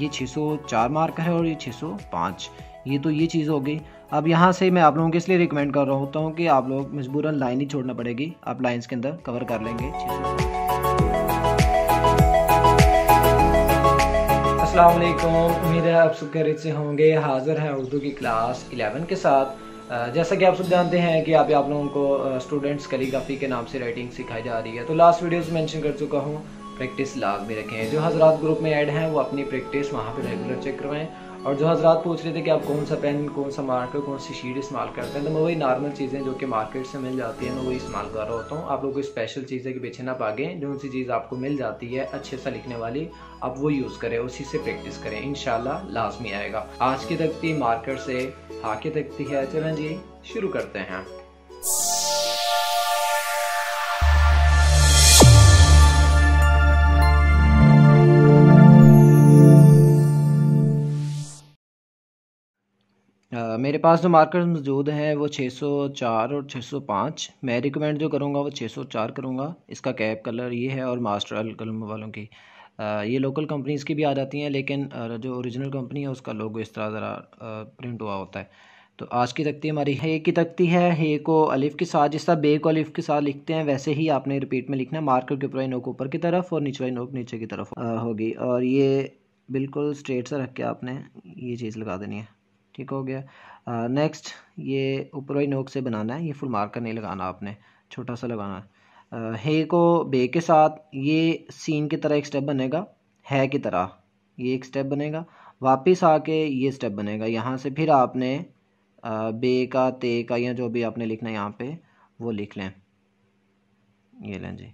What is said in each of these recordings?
ये 604 मार्क है और ये 605 ये तो ये चीज़ हो गई अब यहाँ से मैं आप लोगों को इसलिए रिकमेंड कर रहा होता हूँ कि आप लोग मजबूरन लाइन ही छोड़ना पड़ेगी आप लाइन्स के अंदर कवर कर लेंगे असलकुम उम्मीद है आप सब से होंगे हाज़िर हैं उर्दू की क्लास 11 के साथ जैसा कि आप सब जानते हैं कि आप लोगों को स्टूडेंट्स कैलीग्राफी के नाम से राइटिंग सिखाई जा रही है तो लास्ट वीडियोस मेंशन कर चुका हूँ प्रैक्टिस लाजमी रखें जो हजरात ग्रुप में ऐड हैं वो अपनी प्रैक्टिस वहाँ पे रेगुलर चेक करवाएं और जो हजरात पूछ रहे थे कि आप कौन सा पेन कौन सा मार्कर कौन सी शीट इस्तेमाल करते हैं तो मैं वही नॉर्मल चीज़ें जो कि मार्केट से मिल जाती हैं मैं वही इस्तेमाल कर रहा होता हूँ आप लोग को स्पेशल चीज़ें के पीछे ना पागे जो सी चीज़ आपको मिल जाती है अच्छे सा लिखने वाली आप वो यूज़ करें उसी से प्रैक्टिस करें इन लाजमी आएगा आज की तक मार्केट मार्कर से हाके की तकती है चलें जी शुरू करते हैं मेरे पास जो मार्कर्स मौजूद हैं वो 604 और 605 मैं रिकमेंड जो करूँगा वो 604 करूँगा इसका कैप कलर ये है और मास्टर कलम वालों की आ, ये लोकल कंपनीज़ की भी आ जाती हैं लेकिन जो ओरिजिनल कंपनी है उसका लोगो इस तरह ज़रा प्रिंट हुआ होता है तो आज की तख्ती हमारी हे की तख्ती है हे को अलिफ़ के साथ जिस तरह बे को अलिफ़ के साथ लिखते हैं वैसे ही आपने रिपीट में लिखना है मार्कर के ऊपर नोक ऊपर की तरफ और निचवाई नोक नीचे की तरफ होगी और ये बिल्कुल स्ट्रेट सा रख के आपने ये चीज़ लगा देनी है ठीक हो गया नेक्स्ट ये ऊपर वाली नोक से बनाना है ये फुल मार्कर नहीं लगाना आपने छोटा सा लगाना है हे को बे के साथ ये सीन की तरह एक स्टेप बनेगा है की तरह ये एक स्टेप बनेगा वापस आके ये स्टेप बनेगा यहाँ से फिर आपने बे का ते का या जो भी आपने लिखना है यहाँ पे वो लिख लें ये लें जी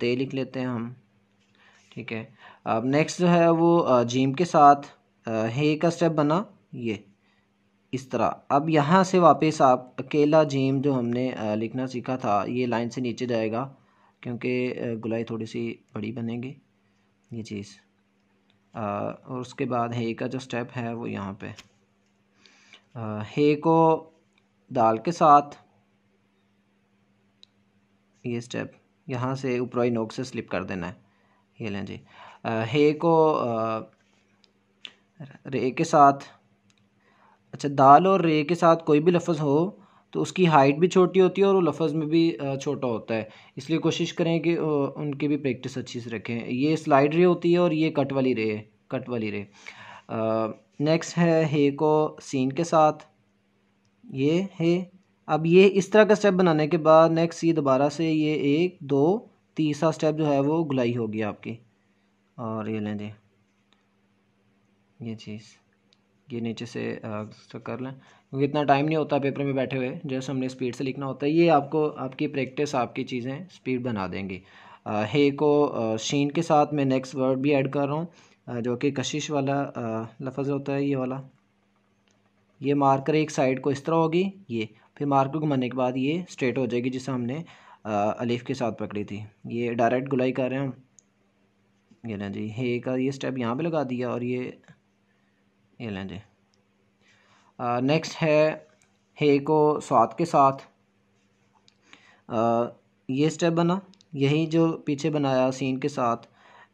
ते लिख लेते हैं हम ठीक है अब नेक्स्ट जो है वो जीम के साथ हे का स्टेप बना ये इस तरह अब यहाँ से वापस आप अकेला जेम जो हमने लिखना सीखा था ये लाइन से नीचे जाएगा क्योंकि गुलाई थोड़ी सी बड़ी बनेगी ये चीज़ और उसके बाद हे का जो स्टेप है वो यहाँ पे हे को दाल के साथ ये स्टेप यहाँ से ऊपरवाई नोक से स्लिप कर देना है ये लें जी आ, हे को आ, रे के साथ अच्छा दाल और रे के साथ कोई भी लफ्ज़ हो तो उसकी हाइट भी छोटी होती है और वो लफ्ज़ में भी छोटा होता है इसलिए कोशिश करें कि उनकी भी प्रैक्टिस अच्छी से रखें ये स्लाइड रे होती है और ये कट वाली रे है कट वाली रे नेक्स्ट है हे को सीन के साथ ये हे अब ये इस तरह का स्टेप बनाने के बाद नेक्स्ट ये दोबारा से ये एक दो तीसरा स्टेप जो है वो गुलाई होगी आपकी और ये लें जी ये चीज़ ये नीचे से कर लें क्योंकि इतना टाइम नहीं होता पेपर में बैठे हुए जैसे हमने स्पीड से लिखना होता है ये आपको आपकी प्रैक्टिस आपकी चीज़ें स्पीड बना देंगी हे को शीन के साथ मैं नेक्स्ट वर्ड भी ऐड कर रहा हूँ जो कि कशिश वाला लफज होता है ये वाला ये मार्कर एक साइड को इस तरह होगी ये फिर मार्कर घुमाने के बाद ये स्ट्रेट हो जाएगी जिसे हमने अलीफ के साथ पकड़ी थी ये डायरेक्ट गुलाई कर रहे हैं हम ये ना जी हे का ये स्टेप यहाँ पे लगा दिया और ये ये लें जी नेक्स्ट है हे को स्वाद के साथ आ, ये स्टेप बना यही जो पीछे बनाया सीन के साथ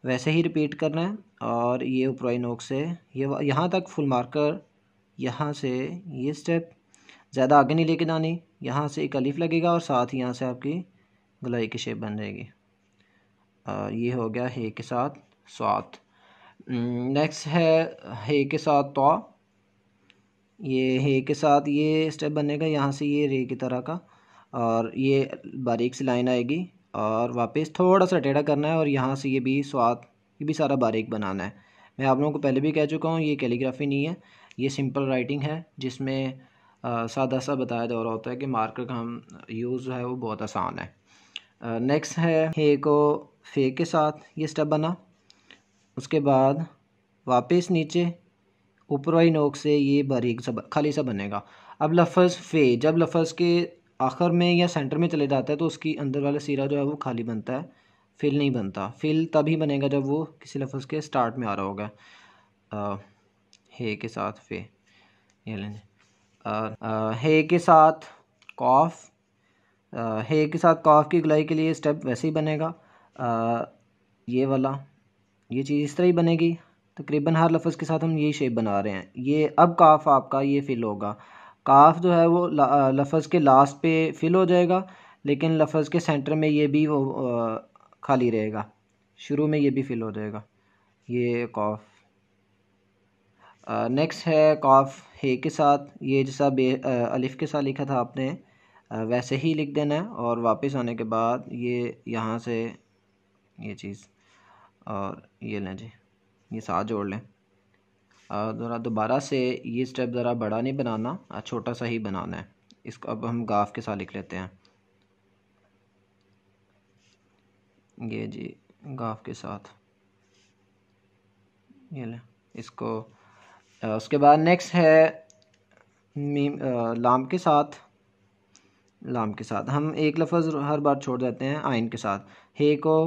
वैसे ही रिपीट करना है और ये ऊपरी नोक से ये यहाँ तक फुल मार्कर यहाँ से ये स्टेप ज़्यादा आगे नहीं लेके जानी यहाँ से एक अलीफ लगेगा और साथ ही यहाँ से आपकी गलाई की शेप बन जाएगी ये हो गया हे के साथ स्वाद नेक्स्ट हम्म, है हे के साथ तो ये हे के साथ ये स्टेप बनेगा यहाँ से ये रे की तरह का और ये बारीक सी लाइन आएगी और वापस थोड़ा सा टेढ़ा करना है और यहाँ से ये भी स्वाद ये भी सारा बारीक बनाना है मैं आप लोगों को पहले भी कह चुका हूँ ये कैलीग्राफी नहीं है ये सिंपल राइटिंग है जिसमें सादा सा बताया जा रहा होता है कि मार्कर का हम यूज़ जो है वो बहुत आसान है नेक्स्ट है हे को फे के साथ ये स्टेप बना उसके बाद वापस नीचे ऊपर वाली नोक से ये बारीक सा खाली सा बनेगा अब लफज फे जब लफज के आखिर में या सेंटर में चले जाता है तो उसकी अंदर वाला सिरा जो है वो खाली बनता है फिल नहीं बनता फिल तभी बनेगा जब वो किसी लफज के स्टार्ट में आ रहा होगा हे के साथ फे ये लेंगे हे के साथ कॉफ हे के साथ कॉफ की गलाई के लिए स्टेप वैसे ही बनेगा आ, ये वाला ये चीज़ इस तरह ही बनेगी तकरीबन हर लफ्ज़ के साथ हम यही शेप बना रहे हैं ये अब काफ आपका ये फ़िल होगा काफ जो है वो लफज के लास्ट पे फ़िल हो जाएगा लेकिन लफज के सेंटर में ये भी वो खाली रहेगा शुरू में ये भी फ़िल हो जाएगा ये काफ नेक्स्ट है काफ हे के साथ ये जैसा बे अलिफ के साथ लिखा था आपने वैसे ही लिख देना है और वापस आने के बाद ये यहाँ से ये चीज़ और ये लें जी ये साथ जोड़ लें ज़रा दोबारा से ये स्टेप ज़रा बड़ा नहीं बनाना छोटा सा ही बनाना है इसको अब हम गाफ के साथ लिख लेते हैं ये जी गाफ के साथ ये लें इसको उसके बाद नेक्स्ट है मीम लाम के साथ लाम के साथ हम एक लफ्ज़ हर बार छोड़ देते हैं आइन के साथ हे को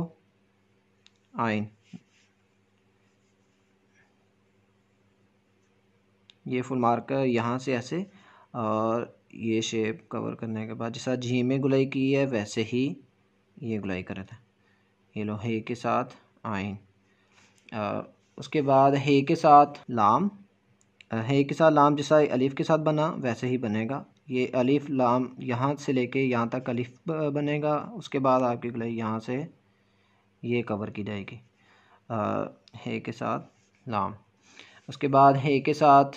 आयन ये फुल मार्क यहाँ से ऐसे और ये शेप कवर करने के बाद जैसा झी में गुलाई की है वैसे ही ये गुलाई करे थे ये लो हे के साथ आइन उसके बाद हे के साथ लाम हे के साथ लाम जैसा अलीफ़ के साथ बना वैसे ही बनेगा ये अलीफ़ लाम यहाँ से लेके यहाँ तक अलीफ़ बनेगा उसके बाद आपकी गुलाई यहाँ से ये कवर की जाएगी हे के साथ लाम उसके बाद हे के साथ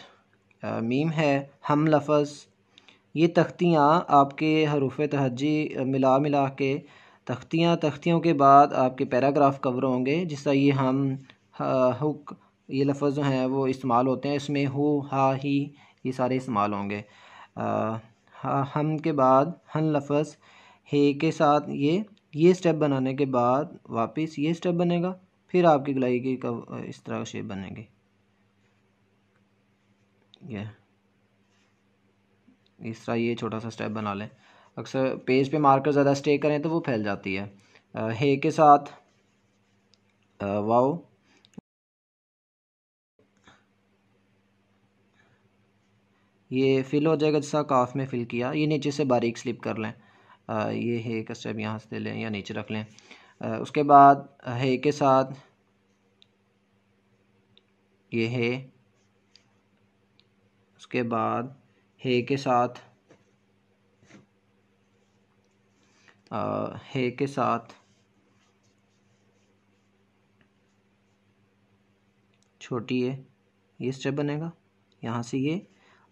आ, मीम है हम लफज ये तख्तियाँ आपके हरूफ तहजी मिला मिला के तख्तियाँ तख्तियों के बाद आपके पैराग्राफ कवर होंगे जिस ये हम हुक ये लफज जो हैं वो इस्तेमाल होते हैं इसमें हो हा ही ये सारे इस्तेमाल होंगे आ, हम के बाद हन लफज हे के साथ ये ये स्टेप बनाने के बाद वापस ये स्टेप बनेगा फिर आपकी गलाई की कव, इस तरह शेप बनेंगे ये इस तरह ये छोटा सा स्टेप बना लें अक्सर पेज पे मार्कर ज़्यादा स्टे करें तो वो फैल जाती है आ, हे के साथ वाओ ये फिल हो जाएगा जैसा काफ में फिल किया ये नीचे से बारीक स्लिप कर लें ये है का स्टेप यहाँ से लें या नीचे रख लें उसके बाद है के साथ ये है उसके बाद हे के साथ हे के साथ छोटी है ये स्टेप बनेगा यहाँ से ये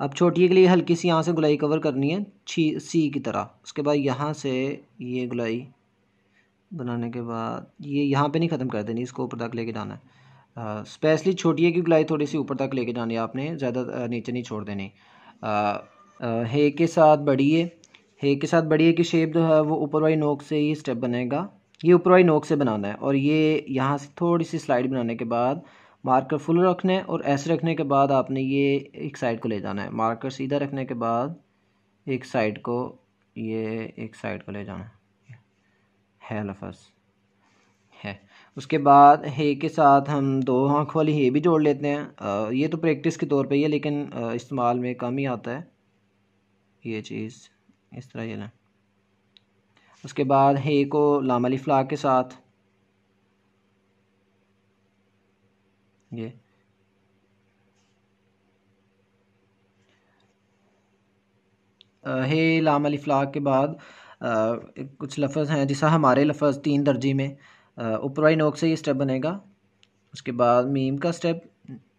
अब छोटी के लिए हल्की सी यहाँ से गुलाई कवर करनी है छी सी की तरह उसके बाद यहाँ से ये गुलाई बनाने के बाद ये यहाँ पे नहीं ख़त्म कर देनी इसको ऊपर तक लेके जाना है स्पेशली छोटी की गुलाई थोड़ी सी ऊपर तक लेके जानी है आपने ज़्यादा नीचे नहीं छोड़ देनी हे के साथ बड़ी है हे के साथ बड़ी है कि शेप जो है वो ऊपर वाली नोक से ही स्टेप बनेगा ये ऊपर वाली नोक से बनाना है और ये यहाँ से थोड़ी सी स्लाइड बनाने के बाद मार्कर फुल रखने और ऐसे रखने के बाद आपने ये एक साइड को ले जाना है मार्कर सीधा रखने के बाद एक साइड को ये एक साइड को ले जाना है, है लफज है उसके बाद हे के साथ हम दो आँख वाली हे भी जोड़ लेते हैं आ, ये तो प्रैक्टिस के तौर पे ही है लेकिन इस्तेमाल में कम ही आता है ये चीज़ इस तरह ये लें उसके बाद हे को लाम फ्लाक के साथ ये हे लाम फ्लाक के बाद आ, कुछ लफ्ज़ हैं जैसा हमारे लफ्ज़ तीन दर्जी में ऊपरवाई नोक से ये स्टेप बनेगा उसके बाद मीम का स्टेप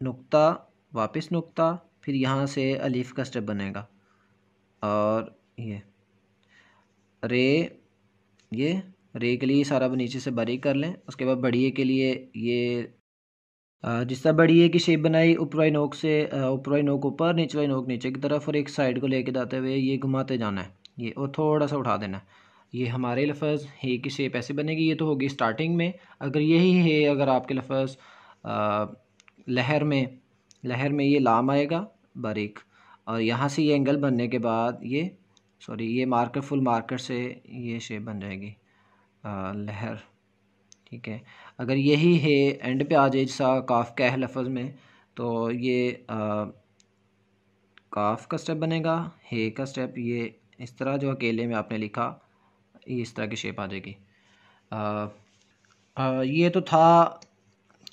नुक्ता वापस नुक्ता फिर यहाँ से अलीफ़ का स्टेप बनेगा और ये रे ये रे के लिए सारा नीचे से बरी कर लें उसके बाद बड़िए के लिए ये जिस बड़ी ए की शेप बनाई ऊपरी नोक से ऊपरी नोक ऊपर निचली नोक नीचे की तरफ और एक साइड को लेके जाते हुए ये घुमाते जाना है ये और थोड़ा सा उठा देना है ये हमारे लफज हे की शेप ऐसे बनेगी ये तो होगी स्टार्टिंग में अगर यही है अगर आपके लफज लहर में लहर में ये लाम आएगा बारीक और यहाँ से ये एंगल बनने के बाद ये सॉरी ये मार्कर फुल मार्कर से ये शेप बन जाएगी आ, लहर ठीक है अगर यही है एंड पे आ जाए सा काफ कह लफज में तो ये आ, काफ का स्टेप बनेगा हे का स्टेप ये इस तरह जो अकेले में आपने लिखा ये इस तरह की शेप आ जाएगी ये तो था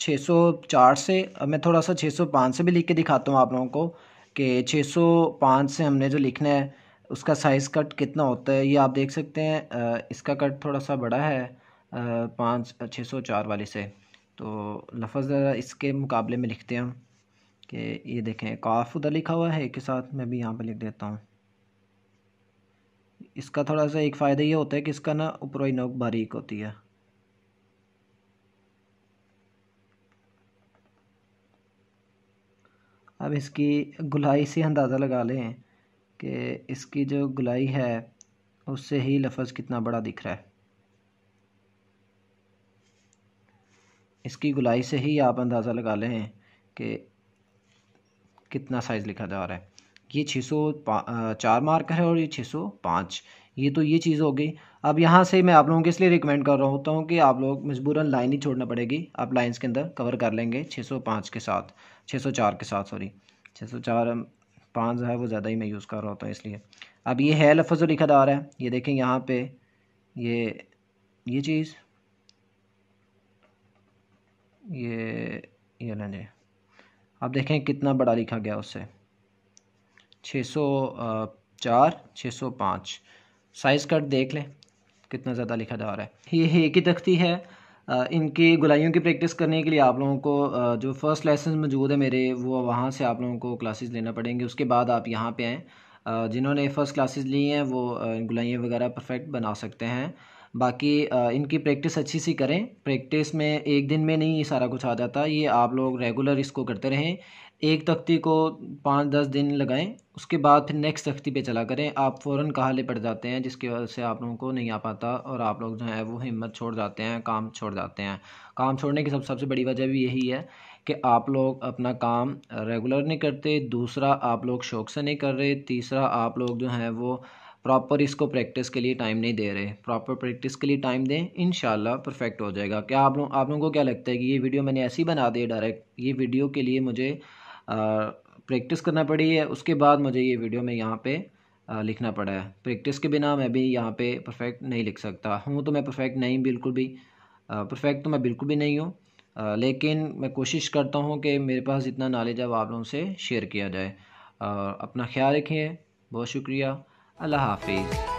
604 से मैं थोड़ा सा 605 से भी लिख के दिखाता हूँ आप लोगों को कि 605 से हमने जो लिखना है उसका साइज़ कट कितना होता है ये आप देख सकते हैं इसका कट थोड़ा सा बड़ा है पाँच छः सौ चार वाले से तो लफ्ज़ इसके मुकाबले में लिखते हैं हम कि ये देखें काफ उधर लिखा हुआ है के साथ मैं भी यहाँ पर लिख देता हूँ इसका थोड़ा सा एक फ़ायदा ये होता है कि इसका ना ऊपरी नोक बारीक होती है अब इसकी गुलाई से अंदाज़ा लगा लें कि इसकी जो गुलाई है उससे ही लफ्ज़ कितना बड़ा दिख रहा है इसकी गुलाई से ही आप अंदाज़ा लगा लें कि कितना साइज़ लिखा जा रहा है ये छः सौ चार मार्कर है और ये छः सौ पाँच ये तो ये चीज़ हो गई अब यहाँ से मैं आप लोगों को इसलिए रिकमेंड कर रहा होता हूँ कि आप लोग मजबूरन लाइन ही छोड़ना पड़ेगी आप लाइंस के अंदर कवर कर लेंगे छः सौ पाँच के साथ छः सौ चार के साथ सॉरी छः सौ चार पाँच है वो ज़्यादा ही मैं यूज़ कर रहा होता हूँ इसलिए अब ये है लफ्ज़ लिखा जा रहा है ये देखें यहाँ पर ये ये चीज़ ये ये लें जी आप देखें कितना बड़ा लिखा गया उससे छः सौ चार छः सौ पाँच साइज़ कट देख लें कितना ज़्यादा लिखा जा रहा है ये एक ही तख्ती है इनकी गुलाइयों की प्रैक्टिस करने के लिए आप लोगों को जो फ़र्स्ट लेसन मौजूद है मेरे वो वहाँ से आप लोगों को क्लासेस लेना पड़ेंगे उसके बाद आप यहाँ पे आएँ जिन्होंने फ़र्स्ट क्लासेस ली हैं वो गुलाइयाँ वगैरह परफेक्ट बना सकते हैं बाकी इनकी प्रैक्टिस अच्छी सी करें प्रैक्टिस में एक दिन में नहीं ये सारा कुछ आ जाता ये आप लोग रेगुलर इसको करते रहें एक तख्ती को पाँच दस दिन लगाएं उसके बाद फिर नेक्स्ट तख्ती पे चला करें आप फ़ौरन कहाले पड़ जाते हैं जिसकी वजह से आप लोगों को नहीं आ पाता और आप लोग जो है वो हिम्मत छोड़ जाते हैं काम छोड़ जाते हैं काम छोड़ने की सब सबसे बड़ी वजह भी यही है कि आप लोग अपना काम रेगुलर नहीं करते दूसरा आप लोग शौक से नहीं कर रहे तीसरा आप लोग जो हैं वो प्रॉपर इसको प्रैक्टिस के लिए टाइम नहीं दे रहे प्रॉपर प्रैक्टिस के लिए टाइम दें इन परफेक्ट हो जाएगा क्या आप लोग आप लोगों को क्या लगता है कि ये वीडियो मैंने ऐसी बना दी डायरेक्ट ये वीडियो के लिए मुझे प्रैक्टिस करना पड़ी है उसके बाद मुझे ये वीडियो में यहाँ पर लिखना पड़ा है प्रैक्टिस के बिना मैं भी यहाँ पे परफेक्ट नहीं लिख सकता हूँ तो मैं परफेक्ट नहीं बिल्कुल भी परफेक्ट तो मैं बिल्कुल भी नहीं हूँ लेकिन मैं कोशिश करता हूँ कि मेरे पास इतना नॉलेज है वो आप लोगों से शेयर किया जाए अपना ख्याल रखें बहुत शुक्रिया अल्लाह हाफिज़